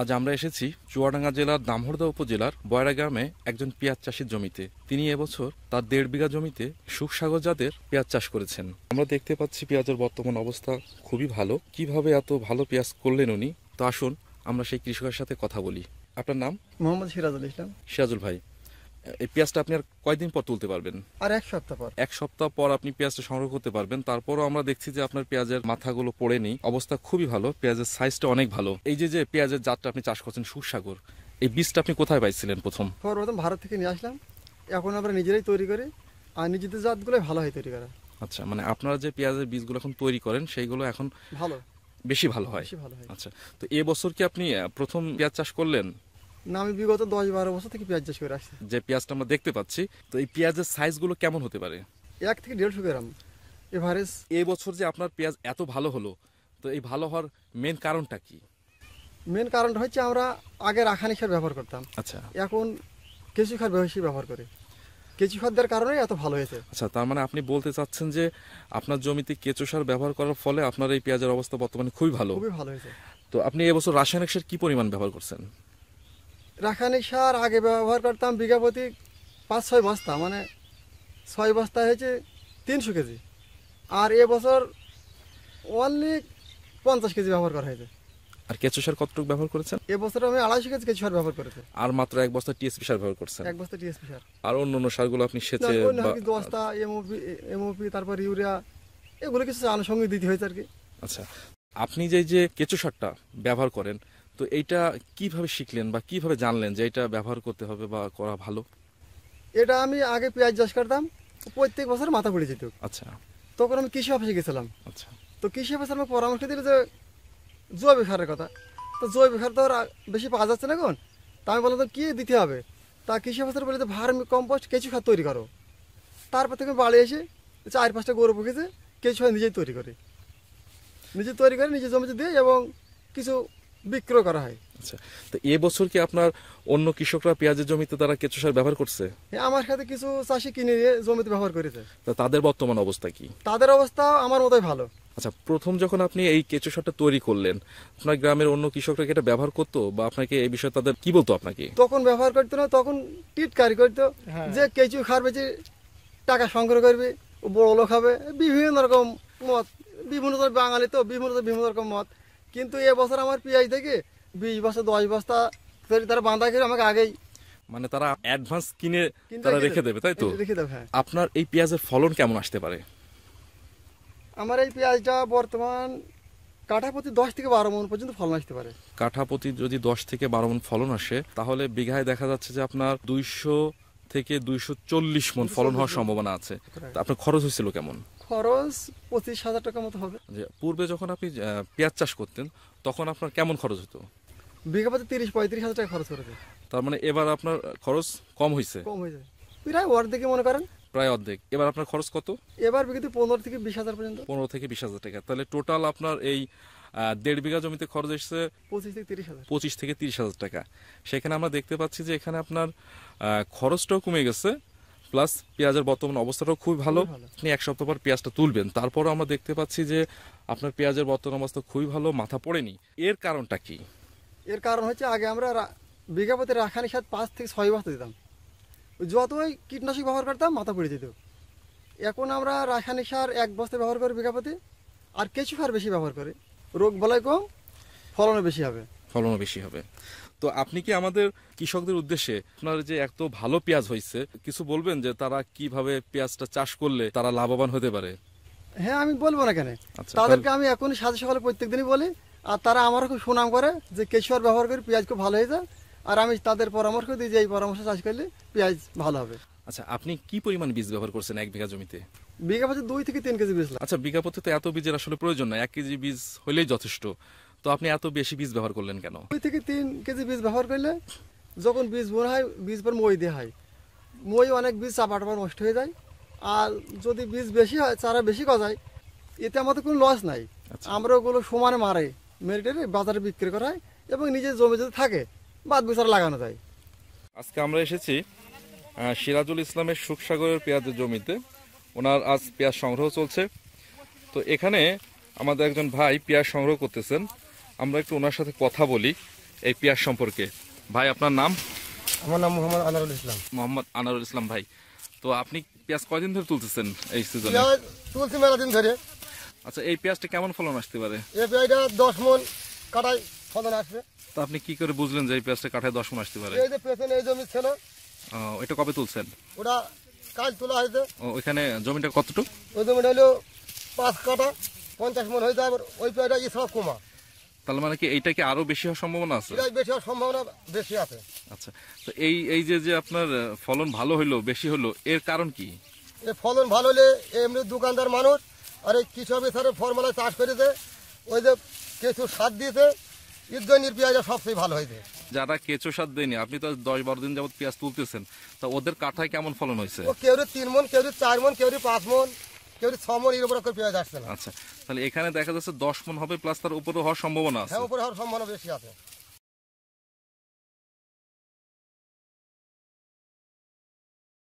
আজ আমরা এসেছি চুয়াডাঙ্গা জেলার দামহরদা উপজেলার বয়রা গ্রামে একজন পেঁয়াজ চাষির জমিতে তিনি এবছর তার দেড় বিঘা জমিতে সুখসাগর জাতের পেঁয়াজ চাষ করেছেন আমরা দেখতে পাচ্ছি পেঁয়াজের বর্তমান অবস্থা খুবই ভালো কিভাবে এত ভালো পেঁয়াজ করলেন উনি তো আসুন আমরা সেই কৃষকের সাথে কথা বলি আপনার নাম মোহাম্মদ সিরাজুল ইসলাম সিরাজুল ভাই এই পেঁয়াজটা আপনি আর কয়দিন পর তুলতে পারবেন আর এক সপ্তাহ পর এক সপ্তাহ পর আপনি পেঁয়াজটা সংগ্রহ করতে পারবেন তারপরও আমরা দেখছি যে আপনার পেঁয়াজের মাথাগুলো পড়ে নেই অবস্থা খুবই ভালো পেঁয়াজের সাইজটা অনেক ভালো এই যে যে পেঁয়াজের জাতটা আপনি চাষ করছেন সুসাগর এই বীজটা আপনি কোথায় পাইছিলেন প্রথম প্রথম ভারত থেকে নিয়ে আসলাম এখন আমরা নিজেরাই তৈরি করি আর নিজেদের জাতগুলো ভালো হয় তৈরি করা আচ্ছা মানে আপনারা যে পেঁয়াজের বীজগুলো এখন তৈরি করেন সেইগুলো এখন ভালো বেশি ভালো হয় আচ্ছা তো এবছর কি আপনি প্রথম পেঁয়াজ চাষ করলেন না আমি বিগত দশ বারো বছর থেকে পেঁয়াজ চাষ করে আসছি যে পেঁয়াজটা আমরা দেখতে পাচ্ছি তো এই পেঁয়াজের সাইজগুলো কেমন হতে পারে এক থেকে দেড়শো গ্রাম এভারেজ এই বছর যে আপনার পেঁয়াজ এত ভালো হলো তো এই ভালো হওয়ার মেন কারণটা কি মেন কারণটা হচ্ছে আমরা আগে রাসায়নিক সার ব্যবহার করতাম আচ্ছা এখন কেঁচু সার বেশি ব্যবহার করে কেঁচু সার দেওয়ার কারণে এত ভালো হয়েছে আচ্ছা তার মানে আপনি বলতে চাচ্ছেন যে আপনার জমিতে কেঁচু সার ব্যবহার করার ফলে আপনার এই পেঁয়াজের অবস্থা বর্তমানে খুবই ভালো খুবই ভালো হয়েছে তো আপনি এবছর রাসায়নিক সার কি পরিমাণ ব্যবহার করছেন রাসায়নিক সার আগে ব্যবহার করতাম বিঘা প্রতি পাঁচ ছয় বস্তা মানে ছয় বস্তা হয়েছে তিনশো কেজি আর এবছর অনলি পঞ্চাশ কেজি ব্যবহার করা হয়েছে আর কেঁচো সার কতটুকু ব্যবহার করেছেন এবছর আমি আড়াইশো কেজি কেঁচো সার ব্যবহার করেছি আর মাত্র এক বস্তা টিএসপি সার ব্যবহার করছেন এক বস্তা টিএসপি সার আর অন্য অন্য সারগুলো আপনি সেচে দশটা এমওপি এমওপি তারপর ইউরিয়া এগুলো কিছু আনুষঙ্গিক দিতে হয়েছে আর কি আচ্ছা আপনি যে যে কেঁচো সারটা ব্যবহার করেন তো এইটা কিভাবে শিখলেন বা কিভাবে জানলেন যে এটা ব্যবহার করতে হবে বা করা ভালো এটা আমি আগে পেঁয়াজ চাষ করতাম প্রত্যেক বছর মাথা পড়ে যেত আচ্ছা তখন আমি কৃষি অফিসে গেছিলাম আচ্ছা তো কৃষি অফিসে আমাকে পরামর্শ দিল যে জৈব সারের কথা তো জৈব সার তো বেশি পাওয়া যাচ্ছে না এখন তা আমি বললাম তো কী দিতে হবে তা কৃষি অফিসার বলে যে ভার্মি কম্পোস্ট কেঁচু খাত তৈরি করো তারপর থেকে বাড়ি এসে চার পাঁচটা গরু পুকেছে কেঁচু খাত নিজেই তৈরি করে নিজে তৈরি করে নিজে জমিতে দিই এবং কিছু বিক্রয় করা হয় আচ্ছা তো এবছর কি আপনার অন্য কৃষকরা পেঁয়াজের জমিতে তারা কেঁচো সার ব্যবহার করছে হ্যাঁ, আমার সাথে কিছু চাষি কিনে জমিতে ব্যবহার করেছে তো তাদের বর্তমান অবস্থা কি তাদের অবস্থা আমার মতোই ভালো আচ্ছা প্রথম যখন আপনি এই কেঁচো সারটা তৈরি করলেন আপনার গ্রামের অন্য কৃষকরা কি এটা ব্যবহার করতো বা আপনাকে এই বিষয়ে তাদের কি বলতো আপনাকে তখন ব্যবহার করতো না তখন টিটকারি করতো হ্যাঁ। যে কেঁচু খার বেঁচে টাকা সংগ্রহ করবে বড় লোক হবে বিভিন্ন রকম মত বিভিন্ন বাঙালি তো বিভিন্ন বিভিন্ন রকম মত কিন্তু এবছর আমার পেঁয়াজ থেকে বিশ বস্তা দশ বস্তা তারা বাঁধা করে আমাকে আগেই মানে তারা অ্যাডভান্স কিনে তারা রেখে দেবে তাই তো রেখে দেবে হ্যাঁ আপনার এই পেঁয়াজের ফলন কেমন আসতে পারে আমার এই পেঁয়াজটা বর্তমান কাঠাপতি দশ থেকে বারো মন পর্যন্ত ফলন আসতে পারে কাঠাপতি যদি দশ থেকে বারো মন ফলন আসে তাহলে বিঘায় দেখা যাচ্ছে যে আপনার দুইশো থেকে দুইশো চল্লিশ মন ফলন হওয়ার সম্ভাবনা আছে আপনার খরচ হয়েছিল কেমন খরচ পঁচিশ হাজার টাকা মতো হবে পূর্বে যখন আপনি পেঁয়াজ চাষ করতেন তখন আপনার কেমন খরচ হতো বিঘা পাতে তিরিশ পঁয়ত্রিশ হাজার টাকা খরচ করেছে তার মানে এবার আপনার খরচ কম হয়েছে কম হয়েছে প্রায় অর্ধেকে মনে করেন প্রায় অর্ধেক এবার আপনার খরচ কত এবার বিঘাতে পনেরো থেকে বিশ হাজার পর্যন্ত পনেরো থেকে বিশ হাজার টাকা তাহলে টোটাল আপনার এই দেড় বিঘা জমিতে খরচ এসছে পঁচিশ থেকে তিরিশ হাজার পঁচিশ থেকে তিরিশ হাজার টাকা সেখানে আমরা দেখতে পাচ্ছি যে এখানে আপনার খরচটাও কমে গেছে প্লাস পেঁয়াজের বর্তমান অবস্থাটাও খুবই ভালো আপনি এক সপ্তাহ পর পেঁয়াজটা তুলবেন তারপরও আমরা দেখতে পাচ্ছি যে আপনার পেঁয়াজের বর্তমান অবস্থা খুবই ভালো মাথা পড়েনি এর কারণটা কি এর কারণ হচ্ছে আগে আমরা বিঘাপতি রাখানি সাত পাঁচ থেকে ছয় বস্তা দিতাম যতই কীটনাশক ব্যবহার করতাম মাথা পড়ে যেত এখন আমরা রাসায়নিক সার এক বস্তা ব্যবহার করি বিঘাপতি আর কেঁচু সার বেশি ব্যবহার করি রোগ বলায় কম ফলনও বেশি হবে ফলনও বেশি হবে তো আপনি কি আমাদের কৃষকদের উদ্দেশ্যে আপনার যে এত ভালো পেঁয়াজ হয়েছে কিছু বলবেন যে তারা কিভাবে পেঁয়াজটা চাষ করলে তারা লাভবান হতে পারে হ্যাঁ আমি বলবো না কেন আচ্ছা, তাদেরকে আমি এখন সাথে সকালে প্রত্যেক দিনই বলি আর তারা আমার খুব সুনাম করে যে কেশর ব্যবহার করে পেঁয়াজ খুব ভালো হয়ে যায় আর আমি তাদের পরামর্শ দিই যে এই পরামর্শ চাষ করলে পেঁয়াজ ভালো হবে আচ্ছা আপনি কি পরিমাণ বীজ ব্যবহার করছেন এক বিঘা জমিতে বিঘা পথে দুই থেকে তিন কেজি বীজ আচ্ছা বিঘা পথে তো এত বীজের আসলে প্রয়োজন না এক কেজি বীজ হলেই যথেষ্ট তো আপনি এত বেশি বীজ ব্যবহার করলেন কেন দুই থেকে তিন কেজি বীজ ব্যবহার করলে যখন বীজ বোনা হয় বীজ পর মই দেওয়া হয় মই অনেক বীজ চাপা টাপা নষ্ট হয়ে যায় আর যদি বীজ বেশি হয় চারা বেশি গজায় এতে আমাদের কোনো লস নাই আচ্ছা। আমরা ওগুলো সমানে মারে মেরিটারে বাজারে বিক্রি করা হয় এবং নিজের জমি যদি থাকে বাদ বিচার লাগানো যায় আজকে আমরা এসেছি সিরাজুল ইসলামের সুখসাগরের পেঁয়াজের জমিতে ওনার আজ পেঁয়াজ সংগ্রহ চলছে তো এখানে আমাদের একজন ভাই পেঁয়াজ সংগ্রহ করতেছেন আমরা একটু ওনার সাথে কথা বলি এই পেঁয়াজ সম্পর্কে ভাই আপনার নাম আমার নাম মোহাম্মদ আনারুল ইসলাম মোহাম্মদ আনারুল ইসলাম ভাই তো আপনি পেঁয়াজ কয়দিন ধরে তুলতেছেন এই সিজনে তুলছি মেলা দিন ধরে আচ্ছা এই পেঁয়াজটা কেমন ফলন আসতে পারে এই পেঁয়াজটা দশ মন কাটায় ফলন আসবে তো আপনি কি করে বুঝলেন যে এই পেঁয়াজটা কাটাই দশ মন আসতে পারে এই যে পেছনে এই জমি ছিল এটা কবে তুলছেন ওটা কাজ তোলা হয়েছে ওইখানে জমিটা কতটুকু ওই জমিটা হলো পাঁচ কাটা পঞ্চাশ মন হয়ে যায় ওই পেঁয়াজটা সব কমা তাহলে মানে কি এইটা কি আরো বেশি হওয়ার সম্ভাবনা আছে বেশি হওয়ার সম্ভাবনা বেশি আছে আচ্ছা তো এই এই যে যে আপনার ফলন ভালো হলো বেশি হলো এর কারণ কি এ ফলন ভালো হলে এমনি দোকানদার মানুষ আরে এই কৃষক বিচারে ফর্মুলা চাষ করেছে ওই যে কিছু সার দিয়েছে ঈদগঞ্জের পেঁয়াজটা সবচেয়ে ভালো হয়েছে যারা কেঁচো সার দেয়নি আপনি তো দশ বারো দিন যাবত পেঁয়াজ তুলতেছেন তা ওদের কাঠায় কেমন ফলন হয়েছে কেউ তিন মন কেউ চার মন কেউ পাঁচ মন কেউ ছ মনের উপরে করে পেঁয়াজ আসবে না আচ্ছা তাহলে এখানে দেখা যাচ্ছে দশ মন হবে প্লাস তার উপরে হওয়ার সম্ভাবনা আছে হ্যাঁ উপরে হওয়ার সম্ভাবনা বেশি আছে